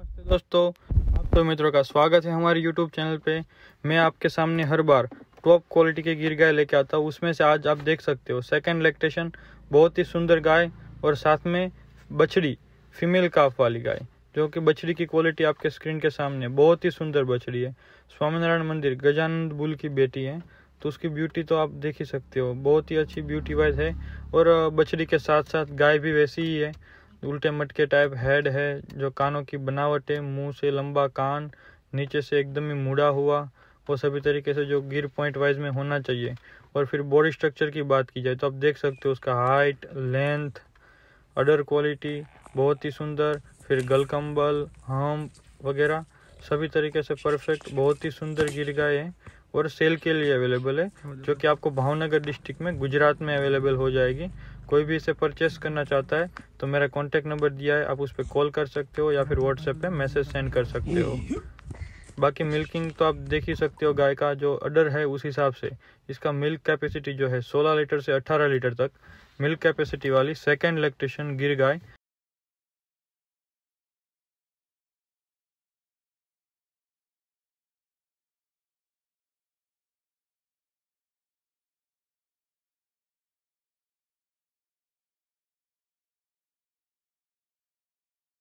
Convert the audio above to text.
नमस्ते दोस्तों आप तो मित्रों का स्वागत है हमारे यूट्यूब चैनल पे मैं आपके सामने हर बार टॉप क्वालिटी के गिर गाय लेके आता हूँ उसमें से आज आप देख सकते हो सेकंड लेक्टेशन बहुत ही सुंदर गाय और साथ में बछड़ी फीमेल काफ वाली गाय जो कि बछड़ी की क्वालिटी आपके स्क्रीन के सामने बहुत ही सुंदर बछड़ी है स्वामीनारायण मंदिर गजानंद बुल की बेटी है तो उसकी ब्यूटी तो आप देख ही सकते हो बहुत ही अच्छी ब्यूटी वाइज है और बछड़ी के साथ साथ गाय भी वैसी ही है उल्टे मटके टाइप हेड है जो कानों की बनावट है मुंह से लंबा कान नीचे से एकदम ही मुड़ा हुआ वो सभी तरीके से जो गिर पॉइंट वाइज में होना चाहिए और फिर बॉडी स्ट्रक्चर की बात की जाए तो आप देख सकते हो उसका हाइट लेंथ अडर क्वालिटी बहुत ही सुंदर फिर गलकम्बल हम वगैरह सभी तरीके से परफेक्ट बहुत ही सुंदर गिर गए हैं और सेल के लिए अवेलेबल है जो कि आपको भावनगर डिस्ट्रिक्ट में गुजरात में अवेलेबल हो जाएगी कोई भी इसे परचेस करना चाहता है तो मेरा कॉन्टेक्ट नंबर दिया है आप उस पर कॉल कर सकते हो या फिर व्हाट्सएप पे मैसेज सेंड कर सकते हो बाकी मिल्किंग तो आप देख ही सकते हो गाय का जो अडर है उस हिसाब से इसका मिल्क कैपेसिटी जो है 16 लीटर से 18 लीटर तक मिल्क कैपेसिटी वाली सेकेंड इलेक्ट्रिशियन गिर गाय